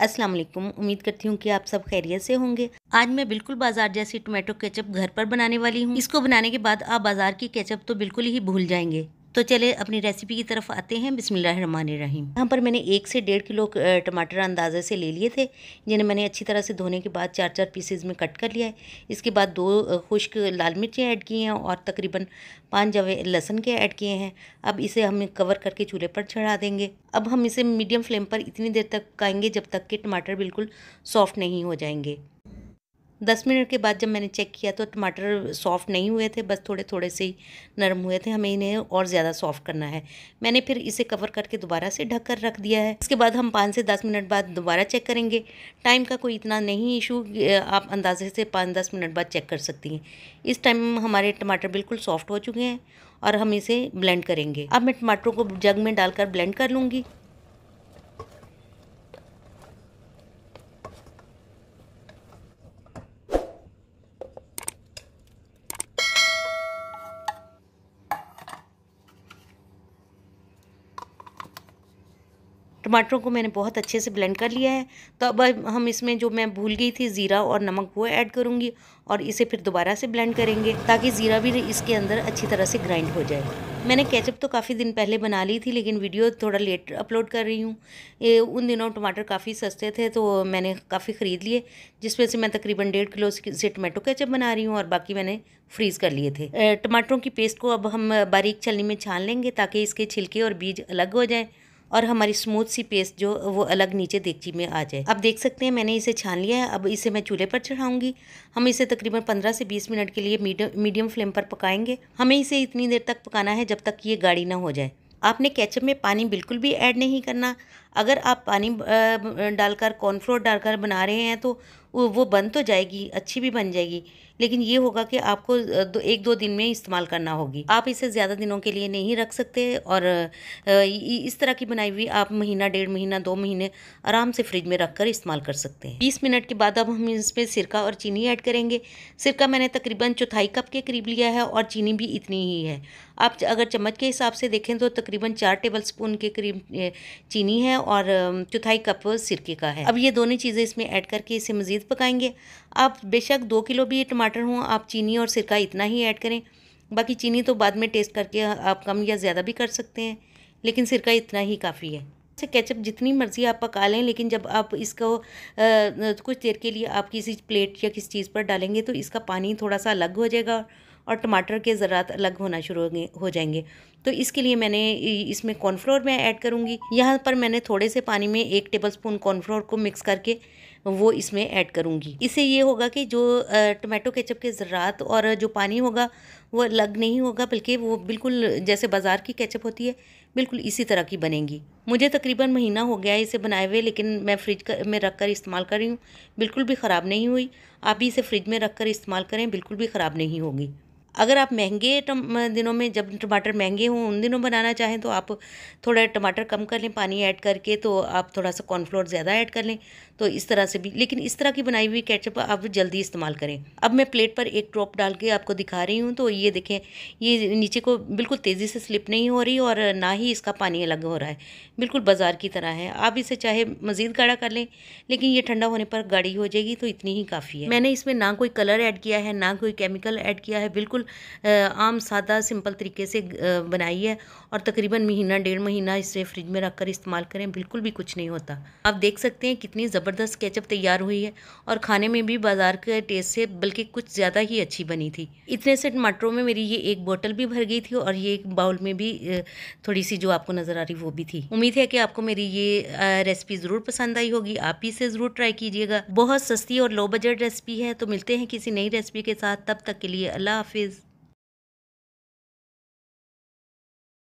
अस्सलाम वालेकुम उम्मीद करती हूँ कि आप सब खैरियत से होंगे आज मैं बिल्कुल बाजार जैसी टोमेटो केचप घर पर बनाने वाली हूँ इसको बनाने के बाद आप बाजार की केचप तो बिल्कुल ही भूल जाएंगे तो चले अपनी रेसिपी की तरफ आते हैं बिसमीम यहाँ पर मैंने एक से डेढ़ किलो टमाटर अंदाजे से ले लिए थे जिन्हें मैंने अच्छी तरह से धोने के बाद चार चार पीसेज में कट कर लिया है इसके बाद दो खुश्क लाल मिर्चें ऐड की हैं और तकरीबन पाँच जवे लहसन के ऐड किए हैं अब इसे हम कवर करके चूल्हे पर चढ़ा देंगे अब हम इसे मीडियम फ्लेम पर इतनी देर तक पकाएंगे जब तक कि टमाटर बिल्कुल सॉफ्ट नहीं हो जाएंगे दस मिनट के बाद जब मैंने चेक किया तो टमाटर सॉफ़्ट नहीं हुए थे बस थोड़े थोड़े से ही नरम हुए थे हमें इन्हें और ज़्यादा सॉफ़्ट करना है मैंने फिर इसे कवर करके दोबारा से ढक कर रख दिया है इसके बाद हम पाँच से दस मिनट बाद दोबारा चेक करेंगे टाइम का कोई इतना नहीं इशू आप अंदाजे से पाँच दस मिनट बाद चेक कर सकती हैं इस टाइम हमारे टमाटर बिल्कुल सॉफ़्ट हो चुके हैं और हम इसे ब्लेंड करेंगे अब मैं टमाटरों को जग में डालकर ब्लेंड कर लूँगी टमाटरों को मैंने बहुत अच्छे से ब्लेंड कर लिया है तो अब हम इसमें जो मैं भूल गई थी ज़ीरा और नमक वो ऐड करूँगी और इसे फिर दोबारा से ब्लेंड करेंगे ताकि ज़ीरा भी इसके अंदर अच्छी तरह से ग्राइंड हो जाए मैंने केचप तो काफ़ी दिन पहले बना ली थी लेकिन वीडियो थोड़ा लेट अपलोड कर रही हूँ उन दिनों टमाटर काफ़ी सस्ते थे तो मैंने काफ़ी ख़रीद लिए जिसमें से मैं तकरीबन डेढ़ किलो से टमाटो केचप बना रही हूँ और बाकी मैंने फ्रीज़ कर लिए थे टमाटरों की पेस्ट को अब हम बारीक छलनी में छान लेंगे ताकि इसके छिलके और बीज अलग हो जाएँ और हमारी स्मूथ सी पेस्ट जो वो अलग नीचे देगची में आ जाए आप देख सकते हैं मैंने इसे छान लिया है अब इसे मैं चूल्हे पर चढ़ाऊंगी हम इसे तकरीबन पंद्रह से बीस मिनट के लिए मीडियम फ्लेम पर पकाएंगे हमें इसे इतनी देर तक पकाना है जब तक ये गाढ़ी ना हो जाए आपने कैचअप में पानी बिल्कुल भी ऐड नहीं करना अगर आप पानी डालकर कॉर्नफ्लोर डालकर बना रहे हैं तो वो बन तो जाएगी अच्छी भी बन जाएगी लेकिन ये होगा कि आपको दो, एक दो दिन में इस्तेमाल करना होगी आप इसे ज़्यादा दिनों के लिए नहीं रख सकते और इस तरह की बनाई हुई आप महीना डेढ़ महीना दो महीने आराम से फ्रिज में रख कर इस्तेमाल कर सकते हैं बीस मिनट के बाद अब हम इसमें सिरका और चीनी ऐड करेंगे सिरका मैंने तकरीबन चौथाई कप के करीब लिया है और चीनी भी इतनी ही है आप अगर चम्मच के हिसाब से देखें तो तकरीबन चार टेबल स्पून के करीब चीनी है और चौथाई कप सिरके का है अब ये दोनों चीज़ें इसमें ऐड करके इसे मज़ीद पकाएंगे आप बेशक दो किलो भी टमाटर हों आप चीनी और सिरका इतना ही ऐड करें बाकी चीनी तो बाद में टेस्ट करके आप कम या ज़्यादा भी कर सकते हैं लेकिन सिरका इतना ही काफ़ी है से केचप जितनी मर्ज़ी आप पका लें लेकिन जब आप इसको आ, कुछ देर के लिए आप किसी प्लेट या किसी चीज़ पर डालेंगे तो इसका पानी थोड़ा सा अलग हो जाएगा और टमाटर के ज़रात अलग होना शुरू हो जाएंगे तो इसके लिए मैंने इसमें कॉर्नफ्लोर मैं ऐड करूँगी यहाँ पर मैंने थोड़े से पानी में एक टेबल स्पून कॉर्नफ्लोर को मिक्स करके वो इसमें ऐड करूँगी इससे ये होगा कि जो टमाटो केचप के ज़रात और जो पानी होगा वो अलग नहीं होगा बल्कि वो बिल्कुल जैसे बाज़ार की केचप होती है बिल्कुल इसी तरह की बनेगी मुझे तकरीबन महीना हो गया है इसे बनाए हुए लेकिन मैं फ्रिज कर, में रख कर इस्तेमाल कर रही हूँ बिल्कुल भी ख़राब नहीं हुई आप भी इसे फ्रिज में रख कर इस्तेमाल करें बिल्कुल भी ख़राब नहीं होगी अगर आप महंगे दिनों में जब टमाटर महंगे हों उन दिनों बनाना चाहें तो आप थोड़ा टमाटर कम कर लें पानी ऐड करके तो आप थोड़ा सा कॉर्नफ्लोर ज़्यादा ऐड कर लें तो इस तरह से भी लेकिन इस तरह की बनाई हुई केचप आप जल्दी इस्तेमाल करें अब मैं प्लेट पर एक ड्रॉप डाल के आपको दिखा रही हूँ तो ये देखें ये नीचे को बिल्कुल तेज़ी से स्लिप नहीं हो रही और ना ही इसका पानी अलग हो रहा है बिल्कुल बाज़ार की तरह है आप इसे चाहे मज़ीद गाढ़ा कर लें लेकिन ये ठंडा होने पर गाढ़ी हो जाएगी तो इतनी ही काफ़ी है मैंने इसमें ना कोई कलर ऐड किया है ना कोई केमिकल ऐड किया है बिल्कुल बिल्कुल आम सादा सिंपल तरीके से बनाई है और तकरीबन महीना डेढ़ महीना इसे फ्रिज में रखकर इस्तेमाल करें बिल्कुल भी कुछ नहीं होता आप देख सकते हैं कितनी ज़बरदस्त केचप तैयार हुई है और खाने में भी बाज़ार के टेस्ट से बल्कि कुछ ज़्यादा ही अच्छी बनी थी इतने से टमाटरों में मेरी ये एक बोतल भी भर गई थी और ये एक बाउल में भी थोड़ी सी जो आपको नज़र आ रही वो भी थी उम्मीद है कि आपको मेरी ये रेसिपी ज़रूर पसंद आई होगी आप इसे ज़रूर ट्राई कीजिएगा बहुत सस्ती और लो बजट रेसिपी है तो मिलते हैं किसी नई रेसिपी के साथ तब तक के लिए अल्लाह हाफिज़